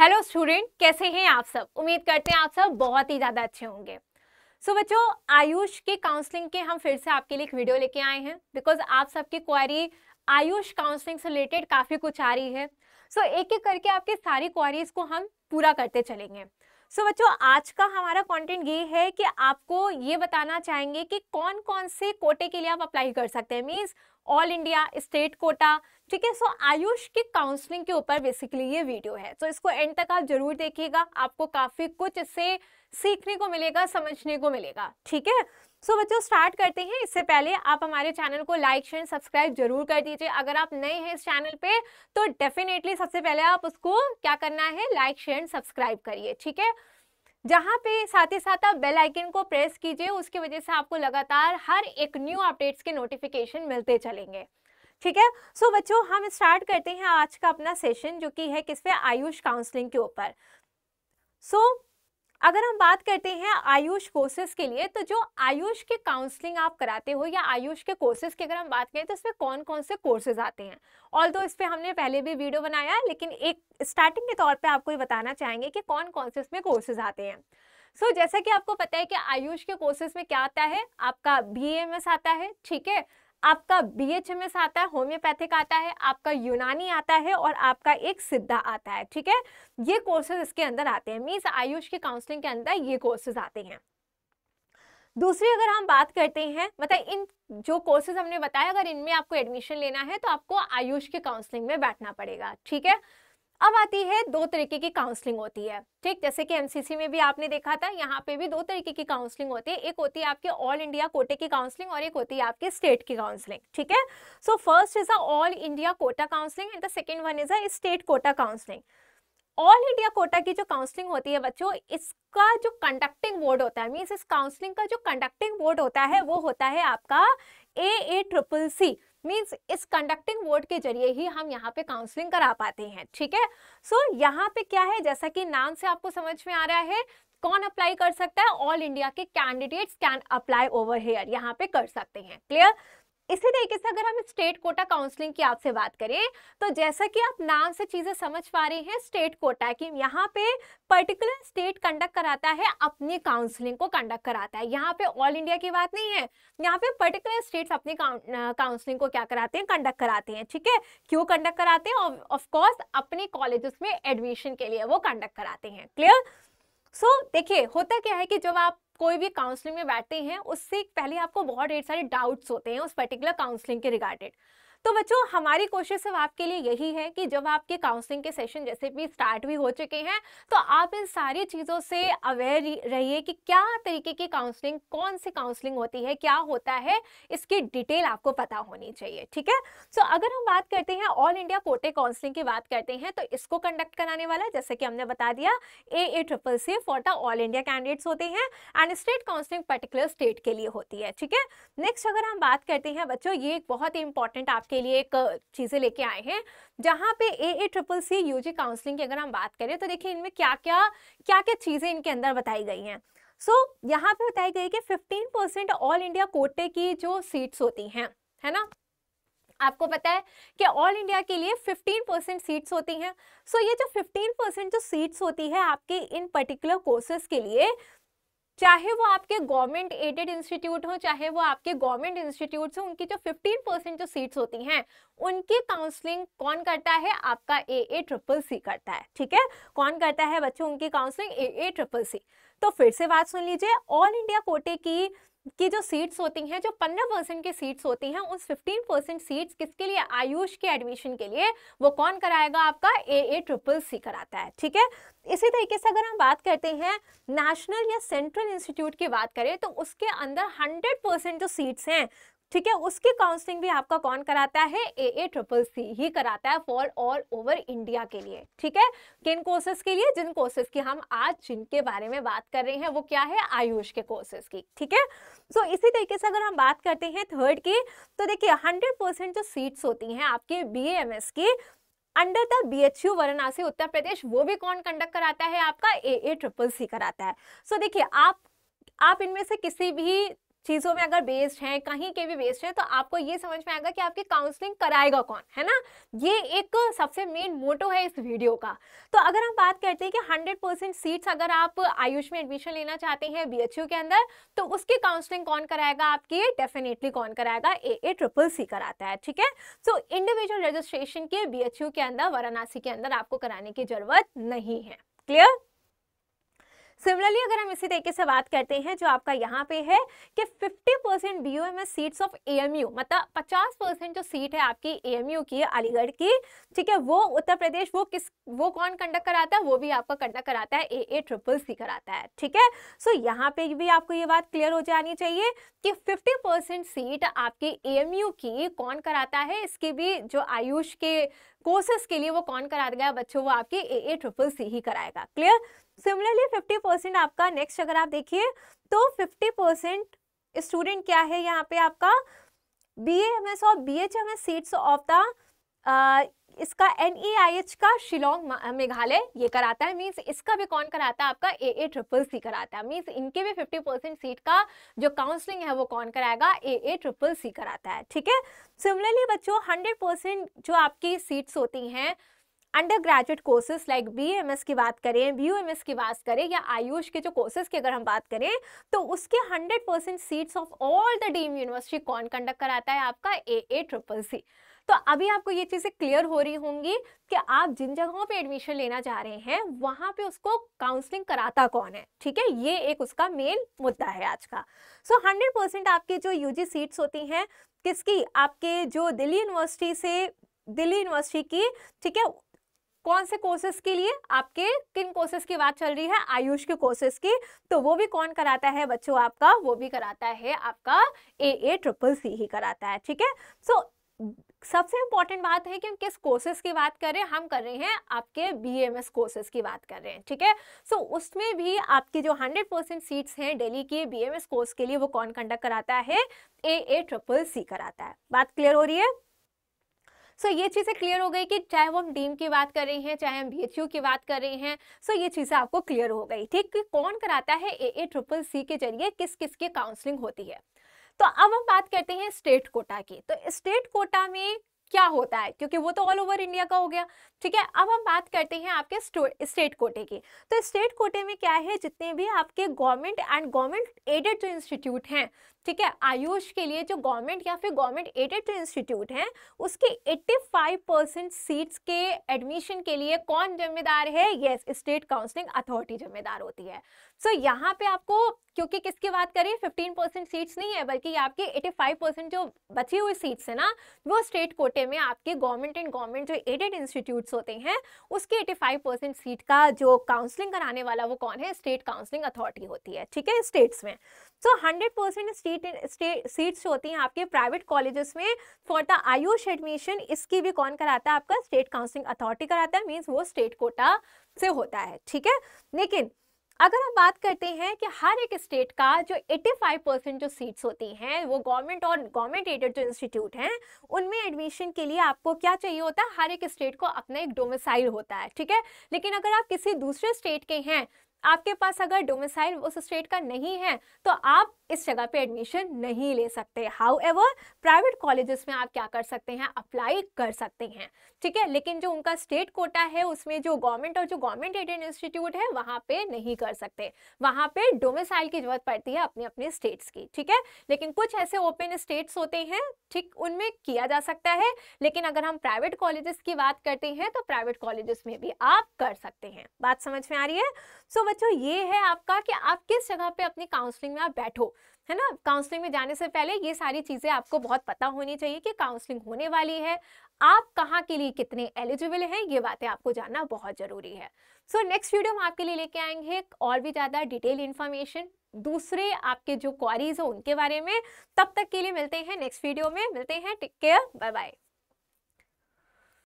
hello student कैसे हैं आप सब उम्मीद करते हैं आप सब बहुत ही ज़्यादा अच्छे होंगे सो so, बच्चों आयुष के काउंसलिंग के हम फिर से आपके लिए एक वीडियो लेके आए हैं बिकॉज आप सबकी क्वारी आयुष काउंसलिंग से रिलेटेड काफ़ी कुछ आ रही है सो so, एक एक करके आपके सारी क्वारीज को हम पूरा करते चलेंगे सो so, बच्चों आज का हमारा कंटेंट ये है कि आपको ये बताना चाहेंगे कि कौन कौन से कोटे के लिए आप अप्लाई कर सकते हैं means all India state quota ठीक है सो आयुष की काउंसलिंग के ऊपर बेसिकली ये वीडियो है सो so, इसको एंड तक आप जरूर देखिएगा आपको काफ़ी कुछ इससे सीखने को मिलेगा समझने को मिलेगा ठीक है सो so, बच्चों स्टार्ट करते हैं इससे पहले आप हमारे चैनल को लाइक शेयर सब्सक्राइब जरूर कर दीजिए अगर आप नए हैं इस चैनल पे तो डेफिनेटली सबसे पहले आप उसको क्या करना है लाइक शेयर सब्सक्राइब करिए ठीक है जहाँ पे साथ ही साथ आप बेल आइकन को प्रेस कीजिए उसकी वजह से आपको लगातार हर एक न्यू अपडेट्स के नोटिफिकेशन मिलते चलेंगे ठीक है सो so, बच्चों हम स्टार्ट करते हैं आज का अपना सेशन जो कि है किस पे आयुष काउंसलिंग के ऊपर सो so, अगर हम बात करते हैं आयुष कोर्सेज के लिए तो जो आयुष के काउंसलिंग आप कराते हो या आयुष के कोर्सेज की अगर हम बात करें तो इसमें कौन कौन से कोर्सेज आते हैं ऑल दो इस पर हमने पहले भी वीडियो बनाया लेकिन एक स्टार्टिंग के तौर पे आपको ये बताना चाहेंगे कि कौन कौन से इसमें कोर्सेज आते हैं सो so, जैसा कि आपको पता है कि आयुष के कोर्सेज में क्या आता है आपका बी आता है ठीक है आपका बीएचएमएस आता है होम्योपैथिक आता है आपका यूनानी आता है और आपका एक सिद्धा आता है ठीक है ये कोर्सेज इसके अंदर आते हैं मीन्स आयुष की काउंसलिंग के अंदर ये कोर्सेज आते हैं दूसरी अगर हम बात करते हैं मतलब इन जो कोर्सेज हमने बताया अगर इनमें आपको एडमिशन लेना है तो आपको आयुष के काउंसलिंग में बैठना पड़ेगा ठीक है अब आती है दो तरीके की काउंसलिंग होती है ठीक जैसे कि एमसीसी में भी आपने देखा था यहाँ पे भी दो तरीके की काउंसलिंग होती है एक होती है आपके ऑल इंडिया कोटे की काउंसलिंग और एक होती है आपके स्टेट की काउंसलिंग ठीक है so first is all India quota counselling and the second one is a state quota counselling all India quota की जो काउंसलिंग होती है बच्चों इसका जो कंडक्टिंग बोर्ड होता है मीन्स इस काउंसलिंग का जो कंडक्टिंग बोर्ड होता है वो होता है आपका A A triple C means इस कंडक्टिंग बोर्ड के जरिए ही हम यहाँ पे काउंसलिंग करा पाते हैं ठीक है सो so, यहाँ पे क्या है जैसा कि नाम से आपको समझ में आ रहा है कौन अप्लाई कर सकता है ऑल इंडिया के candidates can apply over here यहाँ पे कर सकते हैं क्लियर इसी तरीके से अगर हम स्टेट कोटा काउंसलिंग की आपसे बात करें तो जैसा कि आप नाम से चीज़ें समझ पा रहे हैं स्टेट कोटा कि यहाँ पे पर्टिकुलर स्टेट कंडक्ट कराता है अपनी काउंसलिंग को कंडक्ट कराता है यहाँ पे ऑल इंडिया की बात नहीं है यहाँ पे पर्टिकुलर स्टेट्स अपनी काउंसलिंग को क्या कराते हैं कंडक्ट कराते हैं ठीक है क्यों कंडक्ट कराते हैं ऑफकोर्स अपने कॉलेज में एडमिशन के लिए वो कंडक्ट कराते हैं क्लियर सो so, देखिए होता क्या है कि जब आप कोई भी काउंसलिंग में बैठते हैं उससे पहले आपको बहुत ढेर सारे डाउट्स होते हैं उस पर्टिकुलर काउंसलिंग के रिगार्डेड तो बच्चों हमारी कोशिश अब आपके लिए यही है कि जब आपके काउंसलिंग के सेशन जैसे भी स्टार्ट भी हो चुके हैं तो आप इन सारी चीज़ों से अवेयर रहिए कि क्या तरीके की काउंसलिंग कौन सी काउंसलिंग होती है क्या होता है इसकी डिटेल आपको पता होनी चाहिए ठीक है सो अगर हम बात करते हैं ऑल इंडिया पोर्टे काउंसलिंग की बात करते हैं तो इसको कंडक्ट कराने वाला जैसे कि हमने बता दिया A A triple C for the all India candidates होते हैं and state counselling particular state के लिए होती है ठीक है नेक्स्ट अगर हम बात करते हैं बच्चों ये एक बहुत ही इंपॉर्टेंट आप आपके लिए एक चीज़ें लेके आए हैं जहाँ पे A A triple C U G counselling की अगर हम बात करें तो देखिए इनमें क्या क्या क्या क्या चीज़ें इनके अंदर बताई गई हैं सो so, यहाँ पे बताई गई कि 15 परसेंट ऑल इंडिया कोटे की जो सीट्स होती हैं है ना आपको पता है कि ऑल इंडिया के लिए 15 परसेंट सीट्स होती हैं सो so, ये जो 15 परसेंट जो सीट्स होती है आपके इन पर्टिकुलर कोर्सेज के लिए चाहे वो आपके गवर्नमेंट एडेड इंस्टीट्यूट हो चाहे वो आपके गवर्नमेंट इंस्टीट्यूट हो उनकी जो 15 परसेंट जो सीट्स होती हैं उनकी काउंसलिंग कौन करता है आपका ए ए ट्रिपल सी करता है ठीक है कौन करता है बच्चों उनकी काउंसलिंग ए ए ट्रिपल सी तो फिर से बात सुन लीजिए ऑल इंडिया कोटे की की जो सीट्स होती हैं जो 15 परसेंट की सीट्स होती हैं उस 15 परसेंट सीट्स किसके लिए आयुष के एडमिशन के लिए वो कौन कराएगा आपका ए ए ट्रिपल सी कराता है ठीक है इसी तरीके से अगर हम बात करते हैं नेशनल या सेंट्रल इंस्टीट्यूट की बात करें तो उसके अंदर 100 परसेंट जो सीट्स हैं ठीक है उसकी काउंसलिंग भी आपका कौन कराता है ए ए ट्रिपल सी ही कराता है फॉर ऑल ओवर इंडिया के लिए ठीक है किन कोर्सेज के लिए जिन कोर्सेज की हम आज जिनके बारे में बात कर रहे हैं वो क्या है आयुष के कोर्सेज की ठीक है सो इसी तरीके से अगर हम बात करते हैं थर्ड की तो देखिए हंड्रेड परसेंट जो सीट्स होती हैं आपके बी एम एस की under the B H U Varanasi Uttar Pradesh वो भी कौन कंडक्ट कराता है आपका ए ए ट्रिपल सी कराता है सो देखिए आप आप इनमें से किसी भी चीज़ों में अगर बेस्ड है कहीं के भी बेस्ड है तो आपको ये समझ में आएगा कि आपकी काउंसलिंग कराएगा कौन है ना ये एक सबसे मेन मोटो है इस वीडियो का तो अगर हम बात करते हैं कि हंड्रेड परसेंट सीट्स अगर आप आयुष में एडमिशन लेना चाहते हैं बी के अंदर तो उसकी काउंसलिंग कौन कराएगा आपकी डेफिनेटली कौन कराएगा ए ए ट्रिपल सी कराता है ठीक है सो इंडिविजुअल रजिस्ट्रेशन के बी के अंदर वाराणसी के अंदर आपको कराने की जरूरत नहीं है क्लियर सिमिलरली अगर हम इसी तरीके से बात करते हैं जो आपका यहाँ पे है कि 50 percent B seats of AMU मतलब 50 परसेंट जो सीट है आपकी एएमयू की अलीगढ़ की ठीक है वो उत्तर प्रदेश वो किस वो कौन कंडक्ट कराता है वो भी आपका कंडक्ट कराता है ए ए ट्रिपल सी कराता है ठीक है सो यहाँ पे भी आपको ये बात क्लियर हो जानी चाहिए कि 50 परसेंट सीट आपकी एएमयू की कौन कराता है इसकी भी जो आयुष के कोर्सेस के लिए वो कौन करा गया बच्चों वो आपकी ए ए ट्रिपल सी ही कराएगा क्लियर सिमिलरली फिफ्टी परसेंट आपका नेक्स्ट अगर आप देखिए तो फिफ्टी परसेंट स्टूडेंट क्या है यहाँ पे आपका बी एम एस और B H M S seats of the इसका एन ई आई एच का शिलोंग मेघालय ये कराता है मीन्स इसका भी कौन कराता है आपका ए ए ट्रिपल सी कराता है मीन्स इनके भी फिफ्टी परसेंट सीट का जो काउंसलिंग है वो कौन कराएगा ए ए ट्रिपल सी कराता है ठीक है सिमिलरली बच्चों हंड्रेड परसेंट जो आपकी सीट्स होती हैं undergraduate courses like B M S की बात करें बी यू एम एस की बात करें या आयुष के जो कोर्सेज की अगर हम बात करें तो उसके hundred percent seats of all the deemed university कौन कंडक्ट कराता है आपका ए ए ट्रिपल सी तो अभी आपको ये चीज़ें क्लियर हो रही होंगी कि आप जिन जगहों पे एडमिशन लेना चाह रहे हैं वहाँ पे उसको काउंसलिंग कराता कौन है ठीक है ये एक उसका मेन मुद्दा है आज का सो हंड्रेड परसेंट आपकी जो यूजी सीट्स होती हैं किसकी आपके जो दिल्ली यूनिवर्सिटी से दिल्ली यूनिवर्सिटी की ठीक है कौन से कोर्सेस के लिए आपके किन कोर्सेस की बात चल रही है आयुष के कोर्सेस की तो वो भी कौन कराता है बच्चों आपका वो भी कराता है आपका ए ए ट्रिपल सी ही कराता है ठीक है सो सबसे इम्पॉर्टेंट बात है कि हम किस कोर्सेज की बात कर रहे हैं हम कर रहे हैं आपके बीएमएस कोर्सेज की बात कर रहे हैं ठीक है सो so, उसमें भी आपकी जो हंड्रेड परसेंट सीट्स हैं दिल्ली की बीएमएस कोर्स के लिए वो कौन कंडक्ट कराता है ए ए ट्रिपल सी कराता है बात क्लियर हो रही है सो ये चीज़ें क्लियर हो गई कि चाहे वो हम डीम की बात कर रहे हैं चाहे हम बी की बात कर रहे हैं सो ये चीज़ें आपको क्लियर हो गई ठीक कौन कराता है ए ए ट्रिपल सी के जरिए किस किस की काउंसलिंग होती है तो अब हम बात करते हैं स्टेट कोटा की तो स्टेट कोटा में क्या होता है क्योंकि वो तो ऑल ओवर इंडिया का हो गया ठीक है अब हम बात करते हैं आपके स्टेट कोटे की तो स्टेट कोटे में क्या है जितने भी आपके गवर्नमेंट एंड गवर्नमेंट एडेड जो इंस्टीट्यूट हैं ठीक है आयुष के लिए जो गवर्नमेंट या फिर गवर्नमेंट एडेड इंस्टीट्यूट हैं उसके 85 परसेंट सीट्स के एडमिशन के लिए कौन जिम्मेदार है यस स्टेट काउंसलिंग अथॉरिटी जिम्मेदार होती है सो so, यहाँ पे आपको क्योंकि किसकी बात करें फिफ्टीन परसेंट सीट्स नहीं है बल्कि आपके 85 परसेंट जो बची हुई सीट्स है ना वो स्टेट कोटे में आपके गवर्नमेंट एंड गवर्नमेंट जो एडेड इंस्टीट्यूट्स होते हैं उसके 85 परसेंट सीट का जो काउंसलिंग कराने वाला वो कौन है स्टेट काउंसलिंग अथॉरिटी होती है ठीक है स्टेट्स में so hundred percent seat seats होती हैं आपके प्राइवेट कॉलेजेस में फॉर द आयुष एडमिशन इसकी भी कौन कराता है आपका स्टेट काउंसिलिंग अथॉरिटी कराता है मीन्स वो स्टेट कोटा से होता है ठीक है लेकिन अगर हम बात करते हैं कि हर एक स्टेट का जो 85 परसेंट जो सीट्स होती हैं वो गवर्नमेंट और गवर्नमेंट एडेड जो इंस्टीट्यूट हैं उनमें एडमिशन के लिए आपको क्या चाहिए होता है हर एक स्टेट को अपना एक डोमिसाइल होता है ठीक है लेकिन अगर आप किसी दूसरे स्टेट के हैं आपके पास अगर डोमिसाइल उस स्टेट का नहीं है तो आप इस जगह पे एडमिशन नहीं ले सकते हाउ प्राइवेट कॉलेजेस में आप क्या कर सकते हैं अप्लाई कर सकते हैं ठीक है लेकिन जो उनका स्टेट कोटा है उसमें जो गवर्नमेंट और जो गवर्नमेंट एडेड इंस्टीट्यूट है वहां पे नहीं कर सकते वहां पे डोमिसाइल की जरूरत पड़ती है अपने अपने स्टेट्स की ठीक है लेकिन कुछ ऐसे ओपन स्टेट्स होते हैं ठीक उनमें किया जा सकता है लेकिन अगर हम प्राइवेट कॉलेजेस की बात करते हैं तो प्राइवेट कॉलेजेस में भी आप कर सकते हैं बात समझ में आ रही है सो so, बच्चों ये है आपका कि आप किस जगह पे अपनी काउंसलिंग में आप बैठो है ना काउंसलिंग में जाने से पहले ये सारी चीज़ें आपको बहुत पता होनी चाहिए कि काउंसलिंग होने वाली है आप कहाँ के लिए कितने एलिजिबल हैं ये बातें आपको जानना बहुत ज़रूरी है सो नेक्स्ट वीडियो हम आपके लिए लेके आएंगे और भी ज़्यादा डिटेल इन्फॉर्मेशन दूसरे आपके जो क्वारीज हो उनके बारे में तब तक के लिए मिलते हैं नेक्स्ट वीडियो में मिलते हैं टेक केयर बाय बाय